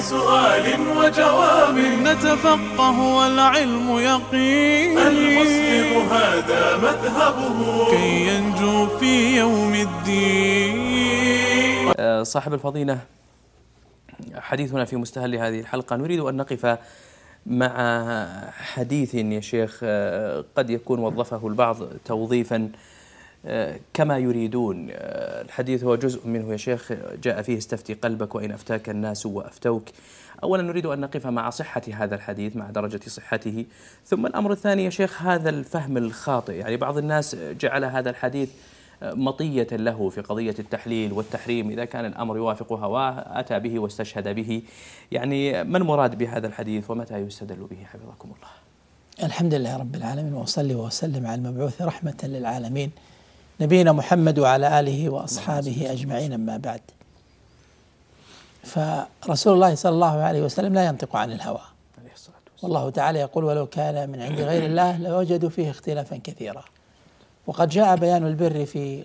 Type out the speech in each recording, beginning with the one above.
سؤال وجواب نتفقه والعلم يقين المسلم هذا مذهبه كي ينجو في يوم الدين آه، صاحب الفضيلة حديثنا في مستهل هذه الحلقة نريد أن نقف مع حديث يا شيخ آه، قد يكون وظفه البعض توظيفا كما يريدون آه، الحديث هو جزء منه يا شيخ جاء فيه استفتي قلبك وإن أفتاك الناس وأفتوك أولا نريد أن نقف مع صحة هذا الحديث مع درجة صحته ثم الأمر الثاني يا شيخ هذا الفهم الخاطئ يعني بعض الناس جعل هذا الحديث مطية له في قضية التحليل والتحريم إذا كان الأمر يوافق هواه أتى به واستشهد به يعني ما المراد بهذا الحديث ومتى يستدل به حفظكم الله الحمد لله رب العالمين وأصلي وأسلم على المبعوث رحمة للعالمين نبينا محمد وعلى آله وأصحابه أجمعين أما بعد فرسول الله صلى الله عليه وسلم لا ينطق عن الهوى والله تعالى يقول ولو كان من عند غير الله لوجدوا فيه اختلافا كثيرا وقد جاء بيان البر في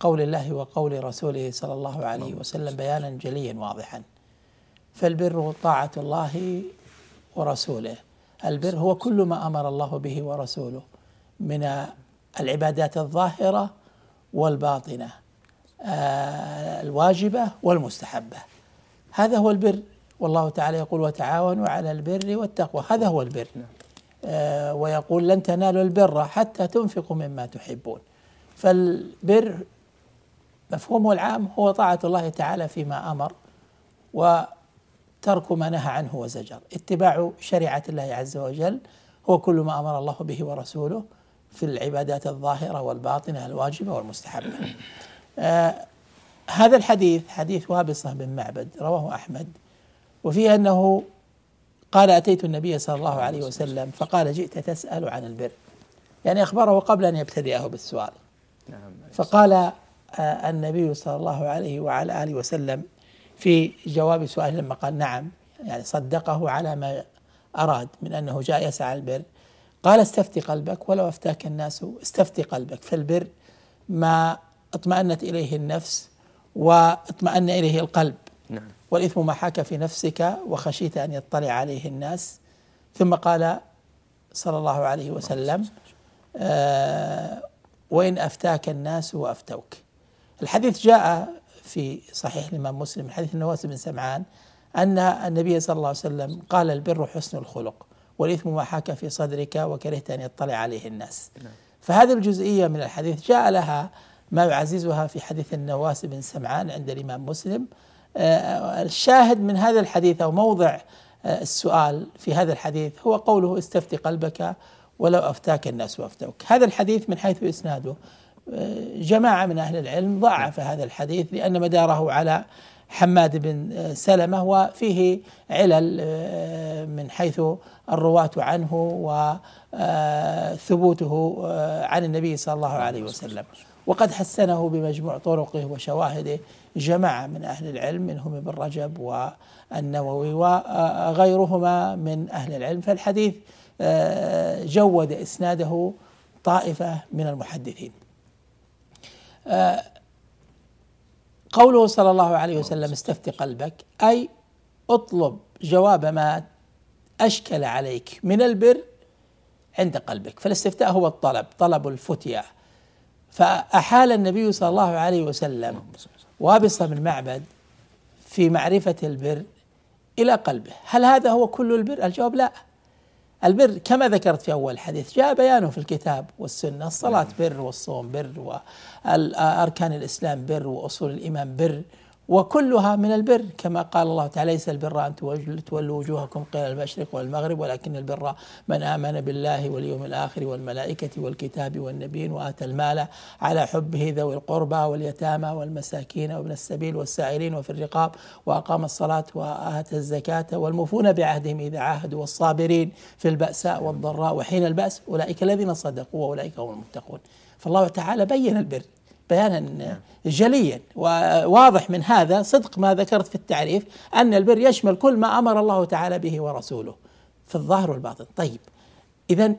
قول الله وقول رسوله صلى الله عليه وسلم بيانا جليا واضحا فالبر طاعة الله ورسوله البر هو كل ما أمر الله به ورسوله من العبادات الظاهرة والباطنة آه، الواجبة والمستحبة هذا هو البر والله تعالى يقول وتعاونوا على البر والتقوى هذا هو البر نعم. آه، ويقول لن تنالوا البر حتى تنفقوا مما تحبون فالبر مفهومه العام هو طاعة الله تعالى فيما أمر وترك ما نهى عنه وزجر اتباع شريعة الله عز وجل هو كل ما أمر الله به ورسوله في العبادات الظاهرة والباطنة الواجبة والمستحبة آه هذا الحديث حديث وابصة بن معبد رواه أحمد وفيه أنه قال أتيت النبي صلى الله عليه وسلم فقال جئت تسأل عن البر يعني أخبره قبل أن يبتدئه بالسؤال نعم، فقال آه النبي صلى الله عليه وعلى آله وسلم في جواب سؤاله لما قال نعم يعني صدقه على ما أراد من أنه جاء يسعى البر قال استفتي قلبك ولو افتاك الناس استفتي قلبك فالبر ما اطمأنت اليه النفس واطمأن اليه القلب نعم. والاثم ما حاك في نفسك وخشيت ان يطلع عليه الناس ثم قال صلى الله عليه وسلم آه وان افتاك الناس وافتوك الحديث جاء في صحيح الامام مسلم حديث النواس بن سمعان ان النبي صلى الله عليه وسلم قال البر حسن الخلق والإثم ما حاك في صدرك وكرهت أن يطلع عليه الناس نعم. فهذه الجزئية من الحديث جاء لها ما يعززها في حديث النواس بن سمعان عند الإمام مسلم آه، الشاهد من هذا الحديث أو موضع آه، السؤال في هذا الحديث هو قوله استفتي قلبك ولو أفتاك الناس وأفتوك هذا الحديث من حيث إسناده آه، جماعة من أهل العلم ضاعف نعم. هذا الحديث لأن مداره على حماد بن آه، سلمة وفيه علل آه، من حيث الرواة عنه وثبوته آه، عن النبي صلى الله عليه وسلم وقد حسنه بمجموع طرقه وشواهده جماعة من أهل العلم منهم ابن رجب والنووي وغيرهما من أهل العلم فالحديث جود إسناده طائفة من المحدثين قوله صلى الله عليه وسلم استفت قلبك أي اطلب جواب ما أشكل عليك من البر عند قلبك فالاستفتاء هو الطلب طلب الفتية فأحال النبي صلى الله عليه وسلم وابص بن معبد في معرفة البر إلى قلبه هل هذا هو كل البر؟ الجواب لا البر كما ذكرت في أول الحديث جاء بيانه في الكتاب والسنة الصلاة نعم. بر والصوم بر وأركان الإسلام بر وأصول الإيمان بر وكلها من البر كما قال الله تعالى ليس البر أن تولوا وجوهكم قيل المشرق والمغرب ولكن البر من آمن بالله واليوم الآخر والملائكة والكتاب والنبيين وآتى المال على حبه ذوي القربى واليتامى والمساكين وابن السبيل والسائلين وفي الرقاب وأقام الصلاة وآتى الزكاة والموفون بعهدهم إذا عاهدوا والصابرين في البأساء والضراء وحين البأس أولئك الذين صدقوا وأولئك هم المتقون فالله تعالى بين البر بيانا نعم. جليا وواضح من هذا صدق ما ذكرت في التعريف أن البر يشمل كل ما أمر الله تعالى به ورسوله في الظاهر والباطن طيب إذا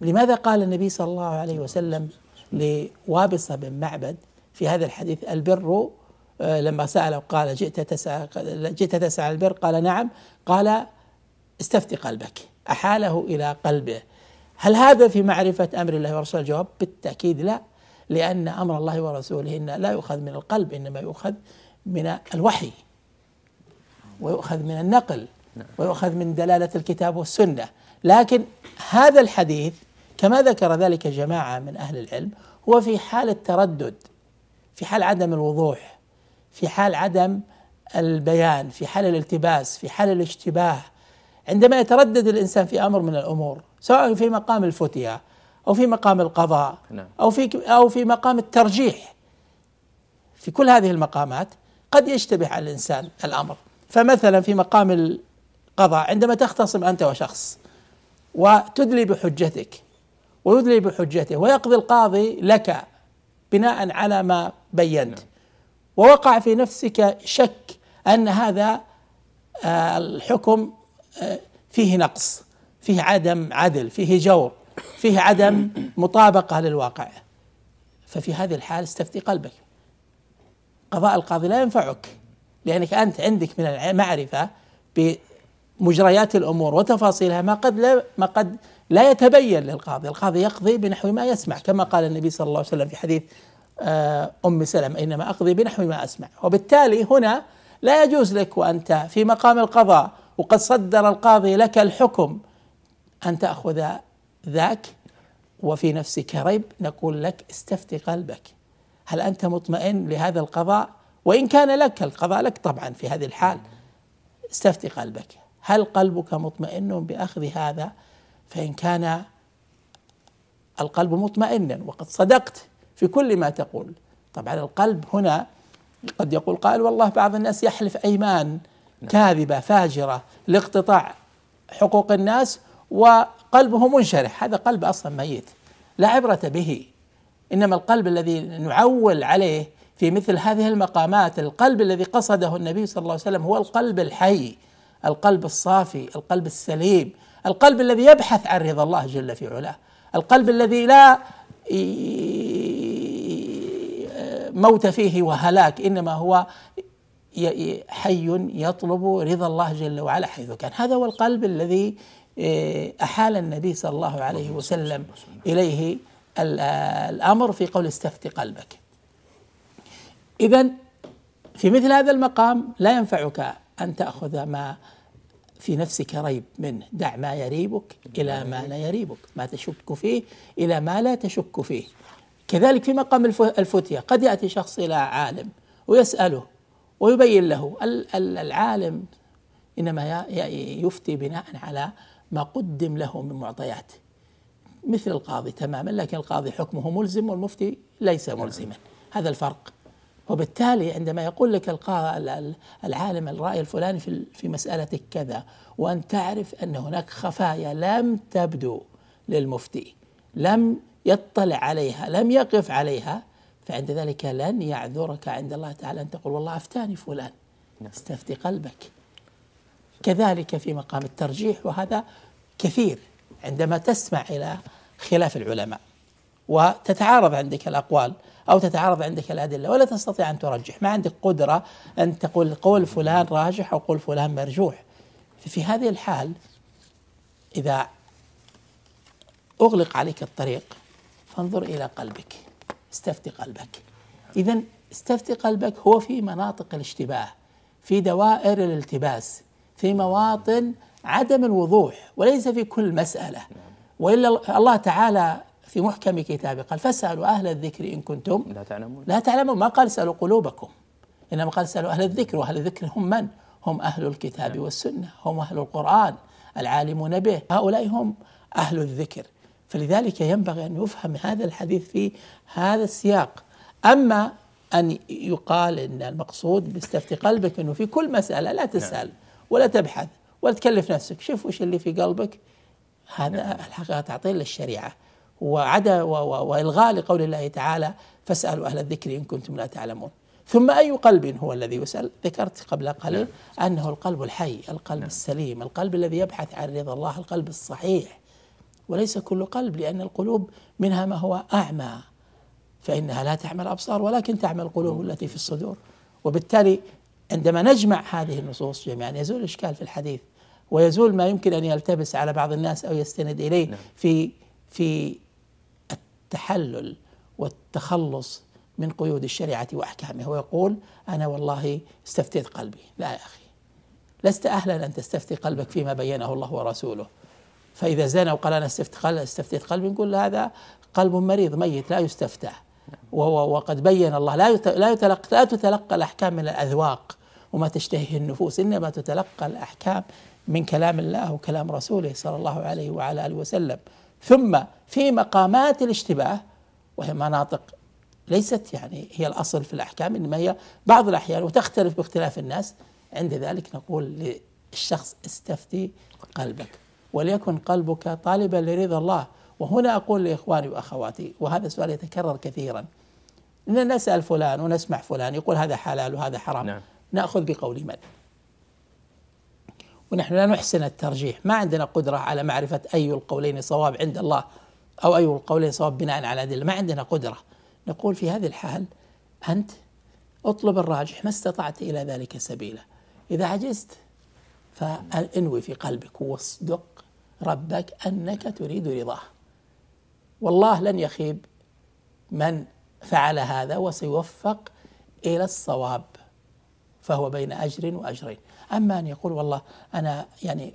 لماذا قال النبي صلى الله عليه وسلم لوابصة بن معبد في هذا الحديث البر آه، لما سأله قال جئت تسعى جئت تسعى البر قال نعم قال استفتي قلبك أحاله إلى قلبه هل هذا في معرفة أمر الله ورسوله الجواب بالتأكيد لا لأن أمر الله ورسوله إن لا يؤخذ من القلب إنما يؤخذ من الوحي ويؤخذ من النقل نعم. ويؤخذ من دلالة الكتاب والسنة لكن هذا الحديث كما ذكر ذلك جماعة من أهل العلم هو في حال التردد في حال عدم الوضوح في حال عدم البيان في حال الالتباس في حال الاشتباه عندما يتردد الإنسان في أمر من الأمور سواء في مقام الفتية او في مقام القضاء نعم. او في او في مقام الترجيح في كل هذه المقامات قد يشتبه على الانسان الامر فمثلا في مقام القضاء عندما تختصم انت وشخص وتدلي بحجتك ويدلي بحجته ويقضي القاضي لك بناء على ما بينت نعم. ووقع في نفسك شك ان هذا آه، الحكم آه، فيه نقص فيه عدم عدل فيه جور فيه عدم مطابقة للواقع ففي هذه الحال استفتي قلبك قضاء القاضي لا ينفعك لأنك أنت عندك من المعرفة بمجريات الأمور وتفاصيلها ما قد لا ما قد لا يتبين للقاضي القاضي يقضي بنحو ما يسمع كما قال النبي صلى الله عليه وسلم في حديث آه، أم سلم إنما أقضي بنحو ما أسمع وبالتالي هنا لا يجوز لك وأنت في مقام القضاء وقد صدر القاضي لك الحكم أن تأخذ ذاك وفي نفسك ريب نقول لك استفتي قلبك هل أنت مطمئن لهذا القضاء وإن كان لك القضاء لك طبعا في هذه الحال استفتي قلبك هل قلبك مطمئن بأخذ هذا فإن كان القلب مطمئنا وقد صدقت في كل ما تقول طبعا القلب هنا قد يقول قائل والله بعض الناس يحلف أيمان نعم. كاذبة فاجرة لاقتطاع حقوق الناس و قلبه منشرح هذا قلب اصلا ميت لا عبره به انما القلب الذي نعول عليه في مثل هذه المقامات القلب الذي قصده النبي صلى الله عليه وسلم هو القلب الحي القلب الصافي القلب السليم القلب الذي يبحث عن رضا الله جل في علاه القلب الذي لا موت فيه وهلاك انما هو حي يطلب رضا الله جل وعلا حيث كان هذا هو القلب الذي إيه، أحال النبي صلى الله عليه وسلم إليه الأمر في قول استفتي قلبك إذا في مثل هذا المقام لا ينفعك أن تأخذ ما في نفسك ريب منه دع ما يريبك إلى ما لا يريبك ما تشك فيه إلى ما لا تشك فيه كذلك في مقام الفتية قد يأتي شخص إلى عالم ويسأله ويبين له العالم إنما يفتي بناء على ما قدم له من معطيات مثل القاضي تماما لكن القاضي حكمه ملزم والمفتي ليس نعم. ملزما هذا الفرق وبالتالي عندما يقول لك العالم الرأي الفلاني في في مسألة كذا وأن تعرف أن هناك خفايا لم تبدو للمفتي لم يطلع عليها لم يقف عليها فعند ذلك لن يعذرك عند الله تعالى أن تقول والله أفتاني فلان نعم. استفتي قلبك كذلك في مقام الترجيح وهذا كثير عندما تسمع إلى خلاف العلماء وتتعارض عندك الأقوال أو تتعارض عندك الأدلة ولا تستطيع أن ترجح ما عندك قدرة أن تقول قول فلان راجح أو قول فلان مرجوح في هذه الحال إذا أغلق عليك الطريق فانظر إلى قلبك استفتي قلبك إذا استفتي قلبك هو في مناطق الاشتباه في دوائر الالتباس في مواطن عدم الوضوح وليس في كل مسألة وإلا الله تعالى في محكم كتابه قال فاسألوا أهل الذكر إن كنتم لا تعلمون لا تعلمون ما قال سألوا قلوبكم إنما قال سألوا أهل الذكر وأهل الذكر هم من؟ هم أهل الكتاب نعم. والسنة هم أهل القرآن العالمون به هؤلاء هم أهل الذكر فلذلك ينبغي أن يفهم هذا الحديث في هذا السياق أما أن يقال أن المقصود باستفت قلبك أنه في كل مسألة لا تسأل نعم. ولا تبحث ولا تكلف نفسك شوف وش اللي في قلبك هذا نعم. الحقيقة تعطيل للشريعة وعدا وإلغاء لقول الله تعالى فاسألوا أهل الذكر إن كنتم لا تعلمون ثم أي قلب هو الذي يسأل ذكرت قبل قليل نعم. أنه القلب الحي القلب نعم. السليم القلب الذي يبحث عن رضا الله القلب الصحيح وليس كل قلب لأن القلوب منها ما هو أعمى فإنها لا تعمى الأبصار ولكن تعمى القلوب التي في الصدور وبالتالي عندما نجمع هذه النصوص جميعا يزول الإشكال في الحديث ويزول ما يمكن أن يلتبس على بعض الناس أو يستند إليه نعم. في في التحلل والتخلص من قيود الشريعة وأحكامها ويقول أنا والله استفتيت قلبي لا يا أخي لست أهلا أن تستفتي قلبك فيما بينه الله ورسوله فإذا زنى وقال أنا استفتيت قلبي نقول هذا قلب مريض ميت لا يستفتى نعم. وقد بين الله لا يتلقى لا تتلقى الأحكام من الأذواق وما تشتهيه النفوس إنما تتلقى الأحكام من كلام الله وكلام رسوله صلى الله عليه وعلى آله وسلم ثم في مقامات الاشتباه وهي مناطق ليست يعني هي الأصل في الأحكام إنما هي بعض الأحيان وتختلف باختلاف الناس عند ذلك نقول للشخص استفتي قلبك وليكن قلبك طالبا لرضا الله وهنا أقول لإخواني وأخواتي وهذا السؤال يتكرر كثيرا نسأل فلان ونسمع فلان يقول هذا حلال وهذا حرام نعم. ناخذ بقول من ونحن لا نحسن الترجيح ما عندنا قدره على معرفه اي القولين صواب عند الله او اي القولين صواب بناء على ادله ما عندنا قدره نقول في هذه الحال انت اطلب الراجح ما استطعت الى ذلك سبيلا اذا عجزت فانوي في قلبك واصدق ربك انك تريد رضاه والله لن يخيب من فعل هذا وسيوفق الى الصواب فهو بين أجر وأجرين أما أن يقول والله أنا يعني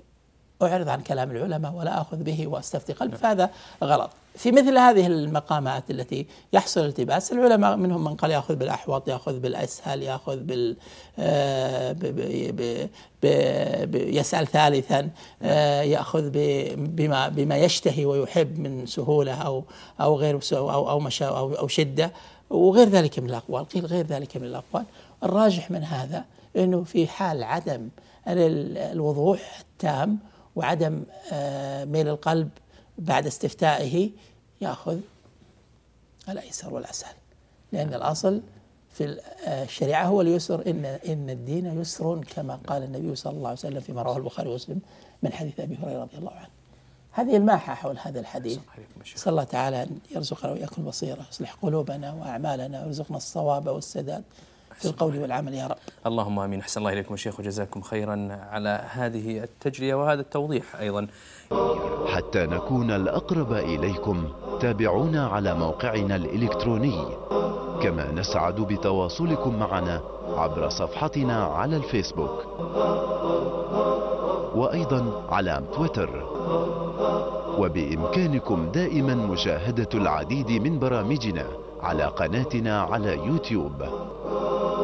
أعرض عن كلام العلماء ولا أخذ به وأستفتي قلب فهذا غلط في مثل هذه المقامات التي يحصل التباس العلماء منهم من قال يأخذ بالأحوط يأخذ بالأسهل يأخذ بال آه، يسأل ثالثا آه، يأخذ بما بما يشتهي ويحب من سهولة أو أو غير أو أو أو شدة وغير ذلك من الأقوال قيل غير ذلك من الأقوال الراجح من هذا أنه في حال عدم الوضوح التام وعدم آه، ميل القلب بعد استفتائه يأخذ الأيسر والاسهل لأن الأصل في آه، الشريعة هو اليسر إن إن الدين يسر كما قال النبي صلى الله عليه وسلم فيما رواه البخاري ومسلم من حديث أبي هريرة رضي الله عنه هذه الماحة حول هذا الحديث صلى الله تعالى أن يرزقنا وإياكم البصيرة يصلح قلوبنا وأعمالنا ويرزقنا الصواب والسداد في القول والعمل يا رب اللهم امين احسن الله اليكم شيخ وجزاكم خيرا على هذه التجليه وهذا التوضيح ايضا حتى نكون الاقرب اليكم تابعونا على موقعنا الالكتروني كما نسعد بتواصلكم معنا عبر صفحتنا على الفيسبوك وايضا على تويتر وبامكانكم دائما مشاهده العديد من برامجنا على قناتنا على يوتيوب